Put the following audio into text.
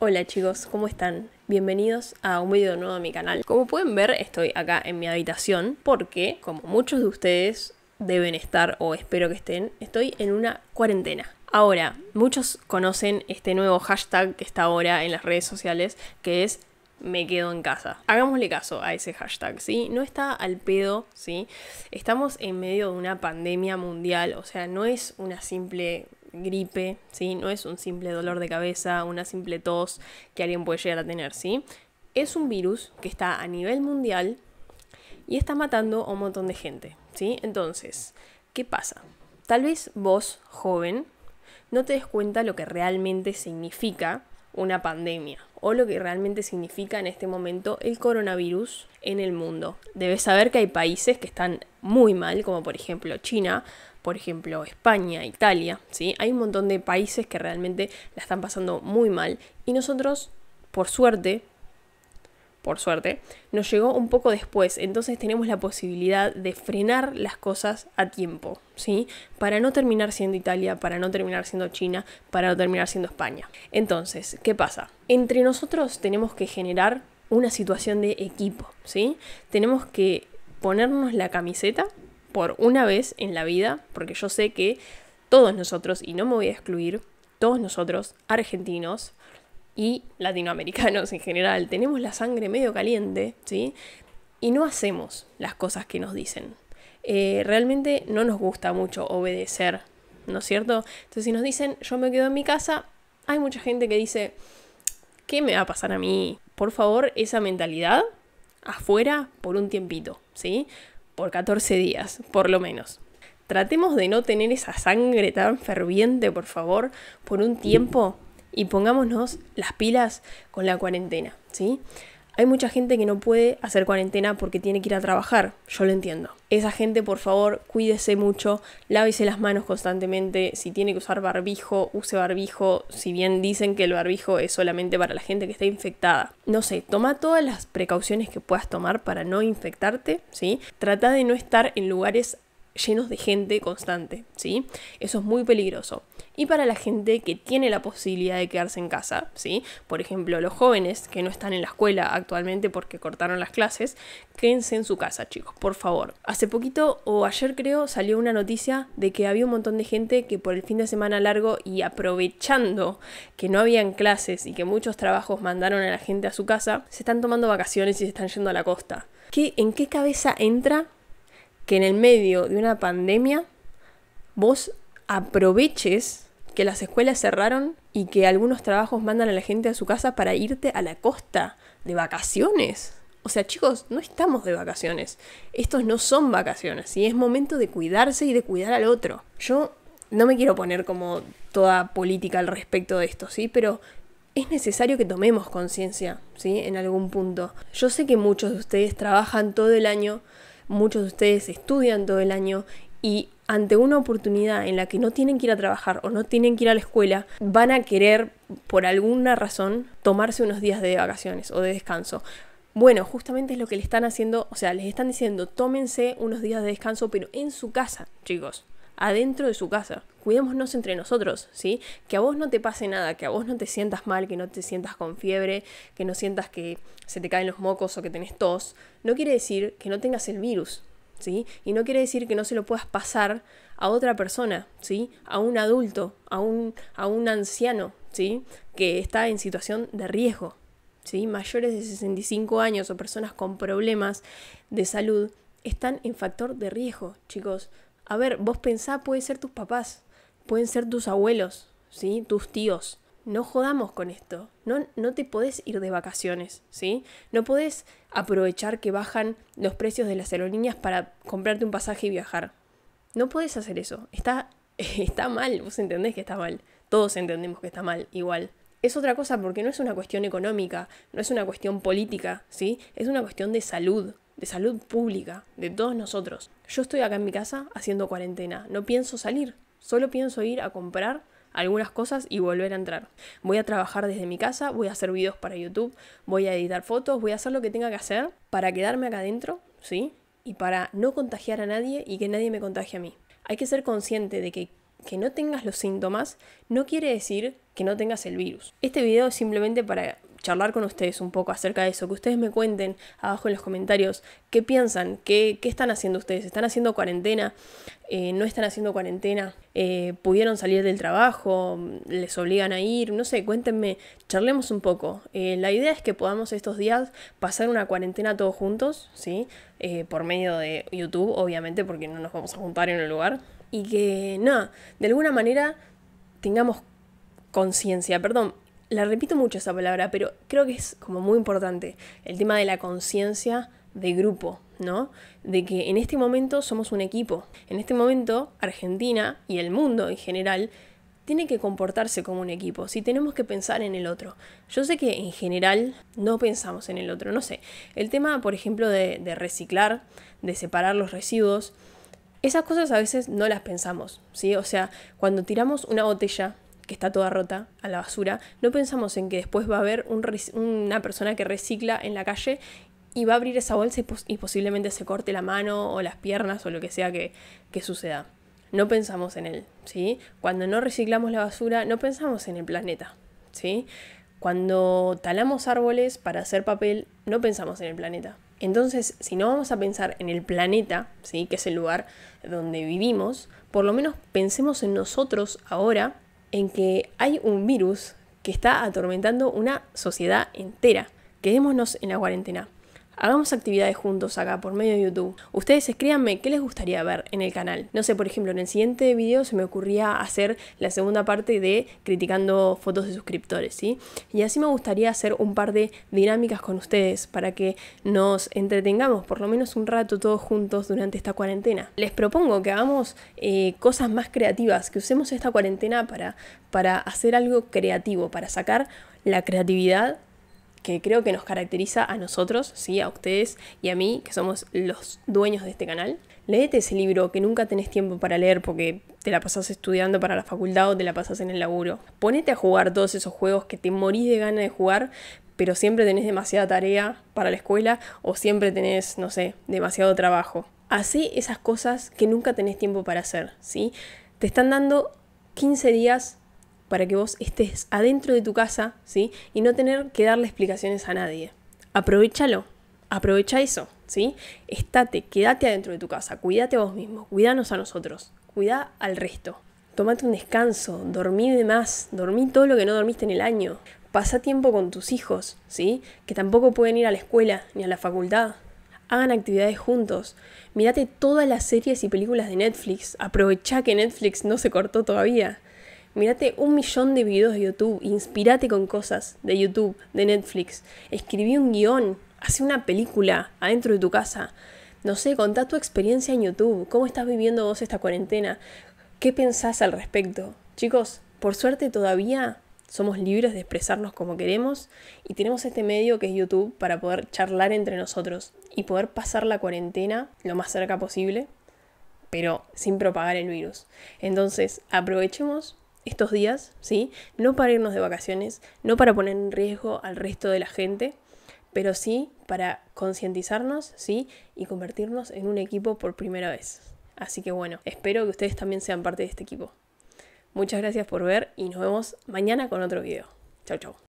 Hola chicos, ¿cómo están? Bienvenidos a un video nuevo de mi canal. Como pueden ver, estoy acá en mi habitación porque, como muchos de ustedes deben estar o espero que estén, estoy en una cuarentena. Ahora, muchos conocen este nuevo hashtag que está ahora en las redes sociales, que es me quedo en casa. Hagámosle caso a ese hashtag, ¿sí? No está al pedo, ¿sí? Estamos en medio de una pandemia mundial, o sea, no es una simple gripe, ¿sí? No es un simple dolor de cabeza, una simple tos que alguien puede llegar a tener, ¿sí? Es un virus que está a nivel mundial y está matando a un montón de gente, ¿sí? Entonces, ¿qué pasa? Tal vez vos, joven, no te des cuenta lo que realmente significa una pandemia, o lo que realmente significa en este momento el coronavirus en el mundo. Debes saber que hay países que están muy mal, como por ejemplo China, por ejemplo España, Italia, ¿sí? Hay un montón de países que realmente la están pasando muy mal y nosotros, por suerte, por suerte, nos llegó un poco después, entonces tenemos la posibilidad de frenar las cosas a tiempo, ¿sí? Para no terminar siendo Italia, para no terminar siendo China, para no terminar siendo España. Entonces, ¿qué pasa? Entre nosotros tenemos que generar una situación de equipo, ¿sí? Tenemos que ponernos la camiseta por una vez en la vida, porque yo sé que todos nosotros, y no me voy a excluir, todos nosotros, argentinos, y latinoamericanos en general, tenemos la sangre medio caliente, ¿sí? Y no hacemos las cosas que nos dicen. Eh, realmente no nos gusta mucho obedecer, ¿no es cierto? Entonces si nos dicen, yo me quedo en mi casa, hay mucha gente que dice, ¿qué me va a pasar a mí? Por favor, esa mentalidad afuera por un tiempito, ¿sí? Por 14 días, por lo menos. Tratemos de no tener esa sangre tan ferviente, por favor, por un tiempo y pongámonos las pilas con la cuarentena, ¿sí? Hay mucha gente que no puede hacer cuarentena porque tiene que ir a trabajar, yo lo entiendo. Esa gente, por favor, cuídese mucho, lávese las manos constantemente, si tiene que usar barbijo, use barbijo, si bien dicen que el barbijo es solamente para la gente que está infectada. No sé, toma todas las precauciones que puedas tomar para no infectarte, ¿sí? Trata de no estar en lugares llenos de gente constante, ¿sí? Eso es muy peligroso. Y para la gente que tiene la posibilidad de quedarse en casa, ¿sí? Por ejemplo, los jóvenes que no están en la escuela actualmente porque cortaron las clases, quédense en su casa, chicos, por favor. Hace poquito, o ayer creo, salió una noticia de que había un montón de gente que por el fin de semana largo y aprovechando que no habían clases y que muchos trabajos mandaron a la gente a su casa, se están tomando vacaciones y se están yendo a la costa. ¿Qué, ¿En qué cabeza entra que en el medio de una pandemia vos aproveches que las escuelas cerraron y que algunos trabajos mandan a la gente a su casa para irte a la costa de vacaciones. O sea, chicos, no estamos de vacaciones. Estos no son vacaciones y es momento de cuidarse y de cuidar al otro. Yo no me quiero poner como toda política al respecto de esto, ¿sí? Pero es necesario que tomemos conciencia, ¿sí? En algún punto. Yo sé que muchos de ustedes trabajan todo el año muchos de ustedes estudian todo el año y ante una oportunidad en la que no tienen que ir a trabajar o no tienen que ir a la escuela, van a querer, por alguna razón, tomarse unos días de vacaciones o de descanso. Bueno, justamente es lo que le están haciendo, o sea, les están diciendo, tómense unos días de descanso, pero en su casa, chicos adentro de su casa. Cuidémonos entre nosotros, ¿sí? Que a vos no te pase nada, que a vos no te sientas mal, que no te sientas con fiebre, que no sientas que se te caen los mocos o que tenés tos, no quiere decir que no tengas el virus, ¿sí? Y no quiere decir que no se lo puedas pasar a otra persona, ¿sí? A un adulto, a un, a un anciano, ¿sí? Que está en situación de riesgo, ¿sí? Mayores de 65 años o personas con problemas de salud están en factor de riesgo, chicos. A ver, vos pensá, puede ser tus papás, pueden ser tus abuelos, ¿sí? Tus tíos. No jodamos con esto. No, no te podés ir de vacaciones, ¿sí? No podés aprovechar que bajan los precios de las aerolíneas para comprarte un pasaje y viajar. No podés hacer eso. Está, está mal. Vos entendés que está mal. Todos entendemos que está mal, igual es otra cosa porque no es una cuestión económica, no es una cuestión política, ¿sí? Es una cuestión de salud de salud pública, de todos nosotros. Yo estoy acá en mi casa haciendo cuarentena, no pienso salir, solo pienso ir a comprar algunas cosas y volver a entrar. Voy a trabajar desde mi casa, voy a hacer videos para YouTube, voy a editar fotos, voy a hacer lo que tenga que hacer para quedarme acá adentro, ¿sí? Y para no contagiar a nadie y que nadie me contagie a mí. Hay que ser consciente de que que no tengas los síntomas no quiere decir que no tengas el virus. Este video es simplemente para charlar con ustedes un poco acerca de eso, que ustedes me cuenten abajo en los comentarios qué piensan, qué, qué están haciendo ustedes, están haciendo cuarentena, eh, no están haciendo cuarentena, eh, pudieron salir del trabajo, les obligan a ir, no sé, cuéntenme, charlemos un poco. Eh, la idea es que podamos estos días pasar una cuarentena todos juntos, ¿sí? por medio de YouTube, obviamente, porque no nos vamos a juntar en un lugar. Y que, no, de alguna manera tengamos conciencia, perdón, la repito mucho esa palabra, pero creo que es como muy importante el tema de la conciencia de grupo, ¿no? De que en este momento somos un equipo. En este momento Argentina y el mundo en general tiene que comportarse como un equipo, si tenemos que pensar en el otro. Yo sé que en general no pensamos en el otro, no sé. El tema, por ejemplo, de, reciclar, de separar los residuos, esas cosas a veces no las pensamos, ¿sí? O sea, cuando tiramos una botella que está toda rota a la basura, no pensamos en que después va a haber una persona que recicla en la calle y va a abrir esa bolsa y, posiblemente se corte la mano o las piernas o lo que sea que, suceda. No pensamos en él, ¿sí? Cuando no reciclamos la basura, no pensamos en el planeta, ¿sí? Cuando talamos árboles para hacer papel, no pensamos en el planeta. Entonces, si no vamos a pensar en el planeta, ¿sí? que es el lugar donde vivimos, por lo menos pensemos en nosotros ahora en que hay un virus que está atormentando una sociedad entera. Quedémonos en la cuarentena. Hagamos actividades juntos acá por medio de YouTube. Ustedes escríbanme qué les gustaría ver en el canal. No sé, por ejemplo, en el siguiente video se me ocurría hacer la segunda parte de criticando fotos de suscriptores, ¿sí? Y así me gustaría hacer un par de dinámicas con ustedes para que nos entretengamos por lo menos un rato todos juntos durante esta cuarentena. Les propongo que hagamos eh, cosas más creativas, que usemos esta cuarentena para, para hacer algo creativo, para sacar la creatividad que creo que nos caracteriza a nosotros, ¿sí? a ustedes y a mí, que somos los dueños de este canal. Leete ese libro que nunca tenés tiempo para leer porque te la pasás estudiando para la facultad o te la pasás en el laburo. Ponete a jugar todos esos juegos que te morís de gana de jugar, pero siempre tenés demasiada tarea para la escuela o siempre tenés, no sé, demasiado trabajo. Hacé esas cosas que nunca tenés tiempo para hacer, ¿sí? Te están dando 15 días para que vos estés adentro de tu casa, ¿sí? Y no tener que darle explicaciones a nadie. Aprovechalo, aprovecha eso, ¿sí? Estate, quédate adentro de tu casa, cuídate a vos mismo, cuidanos a nosotros, cuida al resto. Tómate un descanso, dormí de más, dormí todo lo que no dormiste en el año. Pasa tiempo con tus hijos, ¿sí? Que tampoco pueden ir a la escuela ni a la facultad. Hagan actividades juntos. Mirate todas las series y películas de Netflix. Aprovecha que Netflix no se cortó todavía. Mírate un millón de videos de YouTube, inspirate con cosas de YouTube, de Netflix. Escribí un guión, hace una película adentro de tu casa. No sé, contá tu experiencia en YouTube, cómo estás viviendo vos esta cuarentena, qué pensás al respecto. Chicos, por suerte todavía somos libres de expresarnos como queremos y tenemos este medio que es YouTube para poder charlar entre nosotros y poder pasar la cuarentena lo más cerca posible, pero sin propagar el virus. Entonces, aprovechemos estos días, ¿sí? No para irnos de vacaciones, no para poner en riesgo al resto de la gente, pero sí para concientizarnos, ¿sí? Y convertirnos en un equipo por primera vez. Así que bueno, espero que ustedes también sean parte de este equipo. Muchas gracias por ver y nos vemos mañana con otro video. Chao, chao.